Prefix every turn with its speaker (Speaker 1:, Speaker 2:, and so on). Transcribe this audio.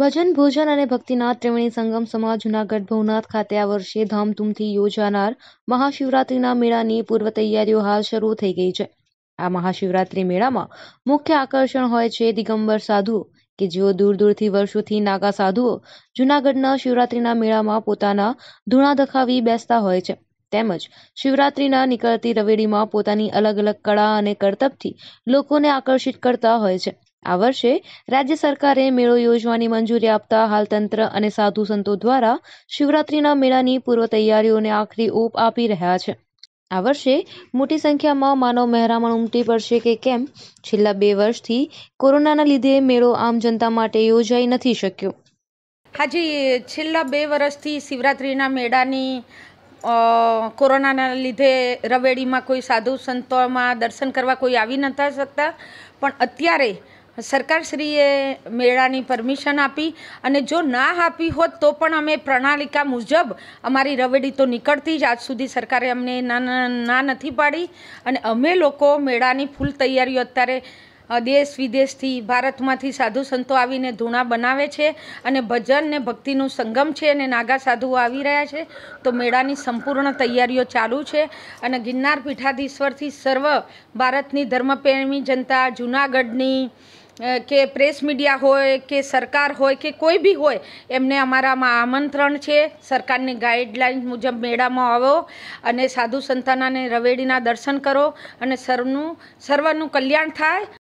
Speaker 1: ભજન ભોજન અને ભક્તિનાથ ત્રિવેણી સંગમ સમાજ જુનાગઢ ભવનાથ ખાતે આ વર્ષે ધામધૂમથી યોજાનાર મહાશિવરાત્રિના મેળાની પૂર્વ તૈયારીઓ હાલ શરૂ થઈ ગઈ છે આ મહાશિવરાત્રિ મેળામાં મુખ્ય આકર્ષણ હોય છે દિગંબર સાધુઓ કે જેઓ દૂર દૂરથી વર્ષોથી નાગા સાધુઓ જુનાગઢના શિવરાત્રિના મેળામાં પોતાના ધૂણા દખાવી બેસતા હોય છે તેમજ શિવરાત્રિના નીકળતી રવેડીમાં પોતાની અલગ અલગ કળા અને કરતબથી લોકોને આકર્ષિત કરતા હોય છે આ વર્ષે રાજ્ય સરકારે મેળો યોજવાની મંજૂરી આપતા હાલ તંત્ર અને સાધુ સંતો દ્વારા શિવરાત્રીના મેળાની પૂર્વ તૈયારીઓને આખરી ઓપ આપી રહ્યા છે આ વર્ષે મોટી સંખ્યામાં માનવ મહેરામણ ઉમટી પડશે કે કેમ છેલ્લા બે વર્ષથી કોરોનાના લીધે મેળો આમ જનતા માટે યોજાઈ નથી શક્યો
Speaker 2: હાજી છેલ્લા બે વર્ષથી શિવરાત્રીના મેળાની કોરોનાના લીધે રવેડીમાં કોઈ સાધુ સંતોમાં દર્શન કરવા કોઈ આવી નતા શકતા પણ અત્યારે સરકારશ્રીએ મેળાની પરમિશન આપી અને જો ના આપી હોત તો પણ અમે પ્રણાલિકા મુજબ અમારી રવેડી તો નીકળતી જ આજ સુધી સરકારે અમને ના નથી પાડી અને અમે લોકો મેળાની ફૂલ તૈયારીઓ અત્યારે દેશ વિદેશથી ભારતમાંથી સાધુ સંતો આવીને ધૂણા બનાવે છે અને ભજન ને ભક્તિનું સંગમ છે અને નાગા સાધુઓ આવી રહ્યા છે તો મેળાની સંપૂર્ણ તૈયારીઓ ચાલુ છે અને ગિરનાર પીઠાધીશ્વરથી સર્વ ભારતની ધર્મપ્રેમી જનતા જૂનાગઢની કે પ્રેસ મીડિયા હોય કે સરકાર હોય કે કોઈ બી હોય એમને અમારામાં આમંત્રણ છે સરકારની ગાઈડલાઇન મુજબ મેળામાં આવો અને સાધુ સંતાનાને રવેડીના દર્શન કરો અને સર્વનું સર્વનું કલ્યાણ થાય